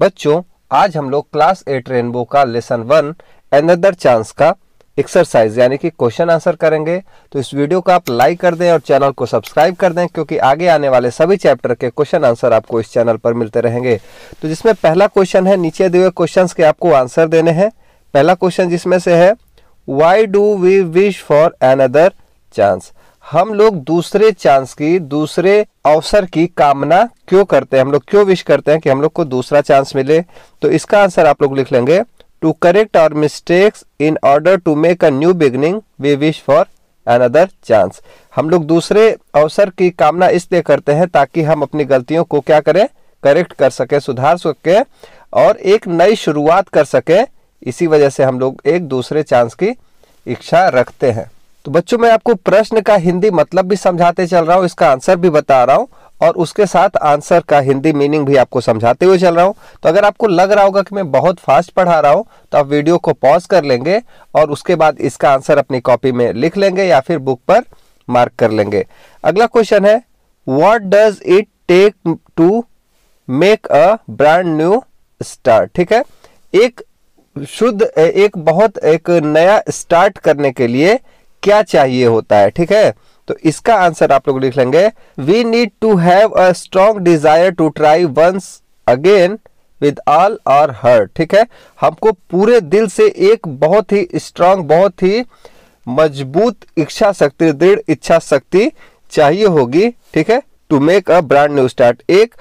बच्चों आज हम लोग क्लास एट रेनबो का लेसन वन एनदर चांस का एक्सरसाइज यानी कि क्वेश्चन आंसर करेंगे तो इस वीडियो को आप लाइक कर दें और चैनल को सब्सक्राइब कर दें क्योंकि आगे आने वाले सभी चैप्टर के क्वेश्चन आंसर आपको इस चैनल पर मिलते रहेंगे तो जिसमें पहला क्वेश्चन है नीचे दिए हुए क्वेश्चन के आपको आंसर देने हैं पहला क्वेश्चन जिसमें से है why do we wish for another chance हम लोग दूसरे चांस की दूसरे अवसर की कामना क्यों करते हैं हम लोग क्यों विश करते हैं कि हम लोग को दूसरा चांस मिले तो इसका आंसर आप लोग लिख लेंगे to correct our mistakes in order to make a new beginning we wish for another chance हम लोग दूसरे अवसर की कामना इसलिए करते हैं ताकि हम अपनी गलतियों को क्या करें करेक्ट कर सके सुधार सके और एक नई शुरुआत कर सके इसी वजह से हम लोग एक दूसरे चांस की इच्छा रखते हैं तो बच्चों मैं आपको प्रश्न का हिंदी मतलब भी समझाते चल रहा हूँ इसका आंसर भी बता रहा हूँ और उसके साथ आंसर का हिंदी मीनिंग भी आपको समझाते हुए चल रहा हूँ तो अगर आपको लग रहा होगा कि मैं बहुत फास्ट पढ़ा रहा हूँ तो आप वीडियो को पॉज कर लेंगे और उसके बाद इसका आंसर अपनी कॉपी में लिख लेंगे या फिर बुक पर मार्क कर लेंगे अगला क्वेश्चन है what does it take to make a brand new star ठीक है एक शुद्ध एक बहुत एक नया स्टार्ट करने के लिए क्या चाहिए होता है ठीक है तो इसका आंसर आप लोग लिख लेंगे we need to have a strong desire to try once again with all our heart ठीक है हमको पूरे दिल से एक बहुत ही स्ट्रांग बहुत ही मजबूत इच्छा शक्ति दृढ़ इच्छा शक्ति चाहिए होगी ठीक है to make a brand new start एक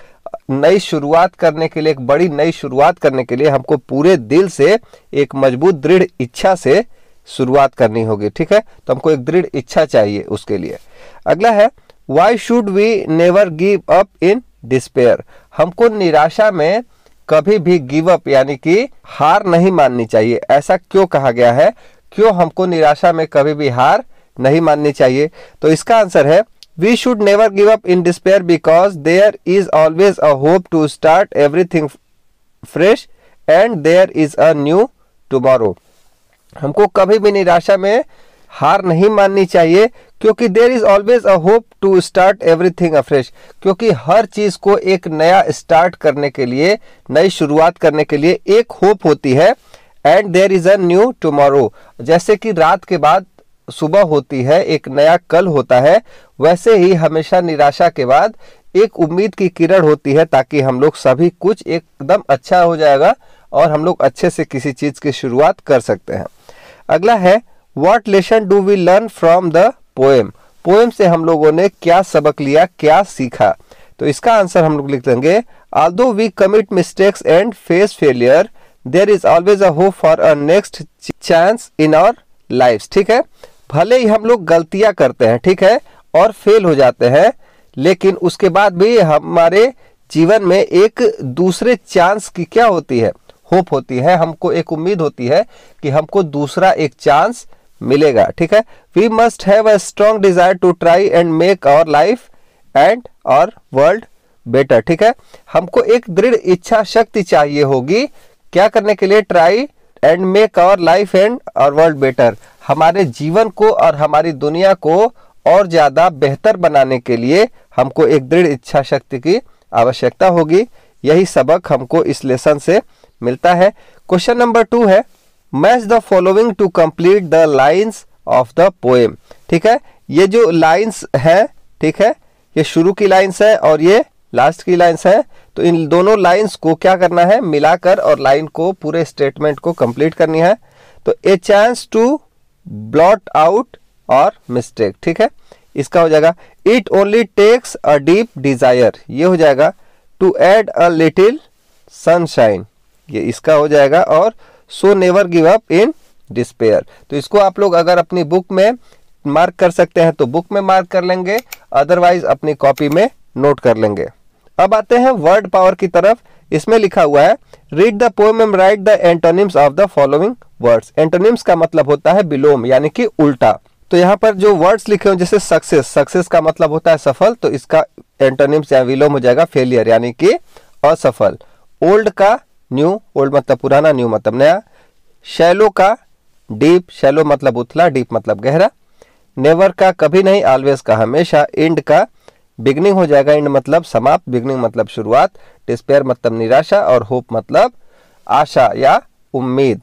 नई शुरुआत करने के लिए एक बड़ी नई शुरुआत करने के लिए हमको पूरे दिल से एक मजबूत दृढ़ इच्छा से शुरुआत करनी होगी ठीक है तो हमको एक दृढ़ इच्छा चाहिए उसके लिए अगला है why should we never give up in despair हमको निराशा में कभी भी गिव अप यानी कि हार नहीं माननी चाहिए ऐसा क्यों कहा गया है क्यों हमको निराशा में कभी भी हार नहीं माननी चाहिए तो इसका आंसर है we should never give up in despair because there is always a hope to start everything fresh and there is a new tomorrow हमको कभी भी निराशा में हार नहीं माननी चाहिए क्योंकि there is always a hope to start everything afresh क्योंकि हर चीज़ को एक नया स्टार्ट करने के लिए नई शुरुआत करने के लिए एक होप होती है and there is a new tomorrow जैसे कि रात के बाद सुबह होती है एक नया कल होता है वैसे ही हमेशा निराशा के बाद एक उम्मीद की किरण होती है ताकि हम लोग सभी कुछ एकदम अच्छा हो जाएगा और हम लोग अच्छे से किसी चीज़ की शुरुआत कर सकते हैं अगला है what lesson do we learn from the poem poem से हम लोगों ने क्या सबक लिया क्या सीखा तो इसका आंसर हम लोग लिख देंगे although we commit mistakes and face failure there is always a hope for a next chance in our life ठीक है भले ही हम लोग गलतियां करते हैं ठीक है और फेल हो जाते हैं लेकिन उसके बाद भी हमारे जीवन में एक दूसरे चांस की क्या होती है होप होती है हमको एक उम्मीद होती है कि हमको दूसरा एक चांस मिलेगा ठीक है we must have a strong desire to try and make our life and our world better ठीक है हमको एक दृढ़ इच्छा शक्ति चाहिए होगी क्या करने के लिए try and make our life and our world better हमारे जीवन को और हमारी दुनिया को और ज़्यादा बेहतर बनाने के लिए हमको एक दृढ़ इच्छा शक्ति की आवश्यकता होगी यही सबक हमको इस लेसन से मिलता है क्वेश्चन नंबर टू है match the following to complete the lines of the poem ठीक है ये जो लाइंस है ठीक है ये शुरू की लाइंस है और ये लास्ट की लाइंस है तो इन दोनों लाइंस को क्या करना है मिलाकर और लाइन को पूरे स्टेटमेंट को कंप्लीट करनी है तो a chance to blot out a mistake ठीक है इसका हो जाएगा it only takes a deep desire ये हो जाएगा to add a little sunshine ये इसका हो जाएगा और so never give up in despair तो इसको आप लोग अगर अपनी बुक में मार्क कर सकते हैं तो बुक में मार्क कर लेंगे अदरवाइज अपनी कॉपी में नोट कर लेंगे अब आते हैं वर्ड पावर की तरफ इसमें लिखा हुआ है read the poem and write the antonyms of the following words antonyms का मतलब होता है विलोम यानी कि उल्टा तो यहाँ पर जो वर्ड्स लिखे हुए जैसे सक्सेस सक्सेस का मतलब होता है सफल तो इसका एंटोनिम्स या विलोम हो जाएगा फेलियर यानी कि असफल ओल्ड का न्यू ओल्ड मतलब पुराना न्यू मतलब नया शैलो का डीप शैलो मतलब उथला डीप मतलब गहरा नेवर का कभी नहीं ऑलवेज का हमेशा एंड का बिगनिंग हो जाएगा एंड मतलब समाप्त बिगनिंग मतलब शुरुआत डिस्पेयर मतलब निराशा और होप मतलब आशा या उम्मीद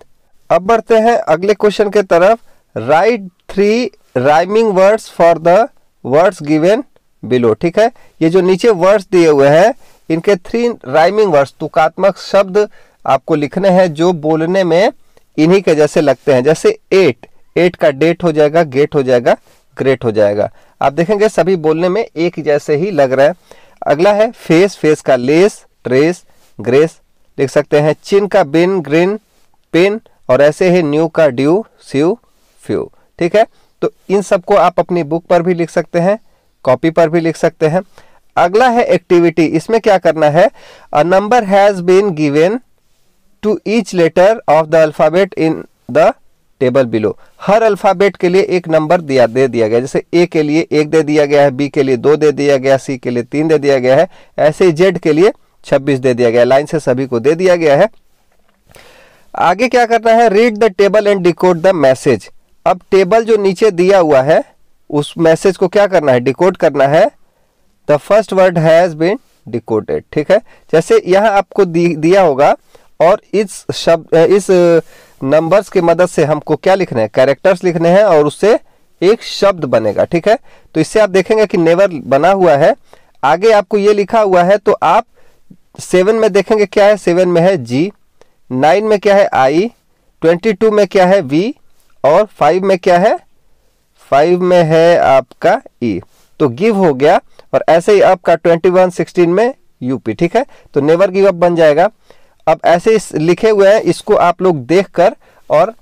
अब बढ़ते हैं अगले क्वेश्चन के तरफ write three rhyming words for the words given below ठीक है ये जो नीचे वर्ड्स दिए हुए हैं इनके थ्री राइमिंग वर्ड्स तुकात्मक शब्द आपको लिखने हैं जो बोलने में इन्हीं के जैसे लगते हैं जैसे एट एट का डेट हो जाएगा गेट हो जाएगा ग्रेट हो जाएगा आप देखेंगे सभी बोलने में एक जैसे ही लग रहा है अगला है फेस फेस का लेस ट्रेस ग्रेस लिख सकते हैं चिन का बिन ग्रिन पिन और ऐसे ही न्यू का ड्यू स्यू फ्यू ठीक है तो इन सबको आप अपनी बुक पर भी लिख सकते हैं कॉपी पर भी लिख सकते हैं अगला है एक्टिविटी इसमें क्या करना है a number has been given to each letter of the alphabet in the table below हर अल्फाबेट के लिए एक नंबर दिया दे दिया गया जैसे ए के लिए एक दे दिया गया है बी के लिए दो दे दिया गया सी के लिए तीन दे दिया गया है ऐसे ही जेड के लिए छब्बीस दे दिया गया लाइन से सभी को दे दिया गया है आगे क्या करना है read the table and decode the message अब टेबल जो नीचे दिया हुआ है उस मैसेज को क्या करना है डिकोड करना है the first word has been decoded ठीक है जैसे यहाँ आपको दिया होगा और इस शब्द इस नंबर्स की मदद से हमको क्या लिखना है कैरेक्टर्स लिखने हैं और उससे एक शब्द बनेगा ठीक है तो इससे आप देखेंगे कि नेवर बना हुआ है आगे आपको ये लिखा हुआ है तो आप सेवन में देखेंगे क्या है सेवन में है जी नाइन में क्या है आई ट्वेंटी टू में क्या है वी और फाइव में क्या है फाइव में है आपका ई e. तो गिव हो गया और ऐसे ही आपका का ट्वेंटी वन सिक्सटीन में यूपी ठीक है तो नेवर गिव अप बन जाएगा अब ऐसे लिखे हुए हैं इसको आप लोग देख कर और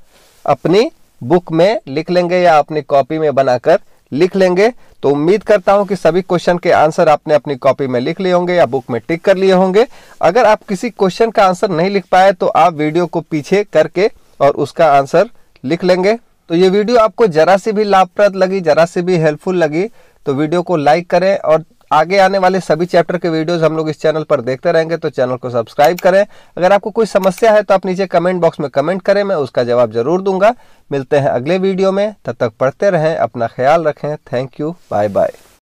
अपनी बुक में लिख लेंगे या अपनी कॉपी में बनाकर लिख लेंगे तो उम्मीद करता हूं कि सभी क्वेश्चन के आंसर आपने अपनी कॉपी में लिख लिए होंगे या बुक में टिक कर लिए होंगे अगर आप किसी क्वेश्चन का आंसर नहीं लिख पाए तो आप वीडियो को पीछे करके और उसका आंसर लिख लेंगे तो ये वीडियो आपको जरा सी भी लाभप्रद लगी जरा सी भी हेल्पफुल लगी तो वीडियो को लाइक करें और आगे आने वाले सभी चैप्टर के वीडियोस हम लोग इस चैनल पर देखते रहेंगे तो चैनल को सब्सक्राइब करें अगर आपको कोई समस्या है तो आप नीचे कमेंट बॉक्स में कमेंट करें मैं उसका जवाब जरूर दूंगा मिलते हैं अगले वीडियो में तब तक पढ़ते रहें अपना ख्याल रखें थैंक यू बाय बाय